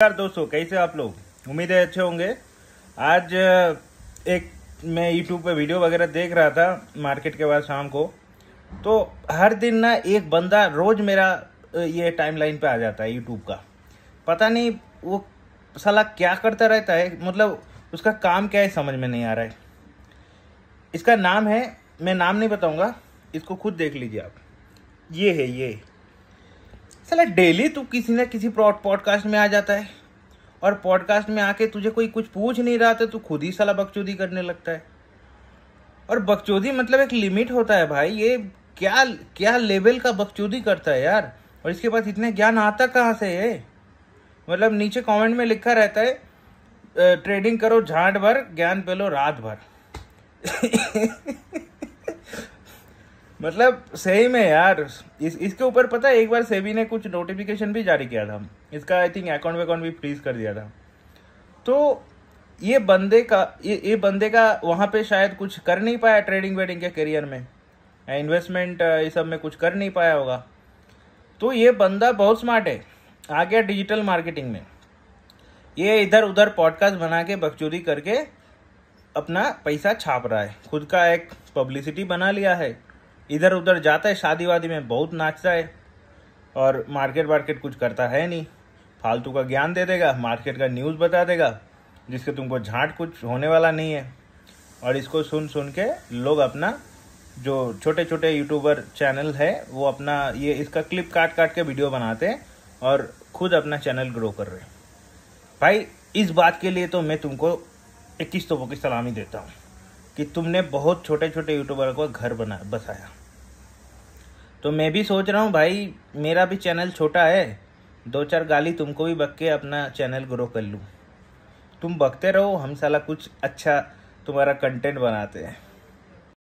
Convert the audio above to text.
नमस्कार दोस्तों कैसे आप लोग उम्मीद है अच्छे होंगे आज एक मैं यूट्यूब पे वीडियो वगैरह देख रहा था मार्केट के बाद शाम को तो हर दिन ना एक बंदा रोज़ मेरा ये टाइमलाइन पे आ जाता है यूट्यूब का पता नहीं वो सलाह क्या करता रहता है मतलब उसका काम क्या है समझ में नहीं आ रहा है इसका नाम है मैं नाम नहीं बताऊंगा इसको खुद देख लीजिए आप ये है ये साला डेली तू किसी ना किसी पॉडकास्ट में आ जाता है और पॉडकास्ट में आके तुझे कोई कुछ पूछ नहीं रहा तो तू खुद ही साला बकचोदी करने लगता है और बकचोदी मतलब एक लिमिट होता है भाई ये क्या क्या लेवल का बकचोदी करता है यार और इसके पास इतना ज्ञान आता कहाँ से है मतलब नीचे कमेंट में लिखा रहता है ट्रेडिंग करो झाट भर ज्ञान पे लो रात भर मतलब सही में यार इस इसके ऊपर पता है एक बार सेबी ने कुछ नोटिफिकेशन भी जारी किया था इसका आई थिंक अकाउंट वेकाउंट भी फ्रीज कर दिया था तो ये बंदे का ये ये बंदे का वहाँ पे शायद कुछ कर नहीं पाया ट्रेडिंग वेडिंग के करियर में इन्वेस्टमेंट ये सब में कुछ कर नहीं पाया होगा तो ये बंदा बहुत स्मार्ट है आ गया डिजिटल मार्केटिंग में ये इधर उधर पॉडकास्ट बना के बकचोरी करके अपना पैसा छाप रहा है खुद का एक पब्लिसिटी बना लिया है इधर उधर जाता है शादी वादी में बहुत नाचता है और मार्केट वार्केट कुछ करता है नहीं फालतू का ज्ञान दे देगा मार्केट का न्यूज़ बता देगा जिसके तुमको झाँट कुछ होने वाला नहीं है और इसको सुन सुन के लोग अपना जो छोटे छोटे यूट्यूबर चैनल है वो अपना ये इसका क्लिप काट काट के वीडियो बनाते हैं और खुद अपना चैनल ग्रो कर रहे हैं भाई इस बात के लिए तो मैं तुमको इक्कीस तोपों की सलामी देता हूँ कि तुमने बहुत छोटे छोटे यूट्यूबर को घर बना बसाया तो मैं भी सोच रहा हूँ भाई मेरा भी चैनल छोटा है दो चार गाली तुमको भी बक के अपना चैनल ग्रो कर लूँ तुम बकते रहो हम साला कुछ अच्छा तुम्हारा कंटेंट बनाते हैं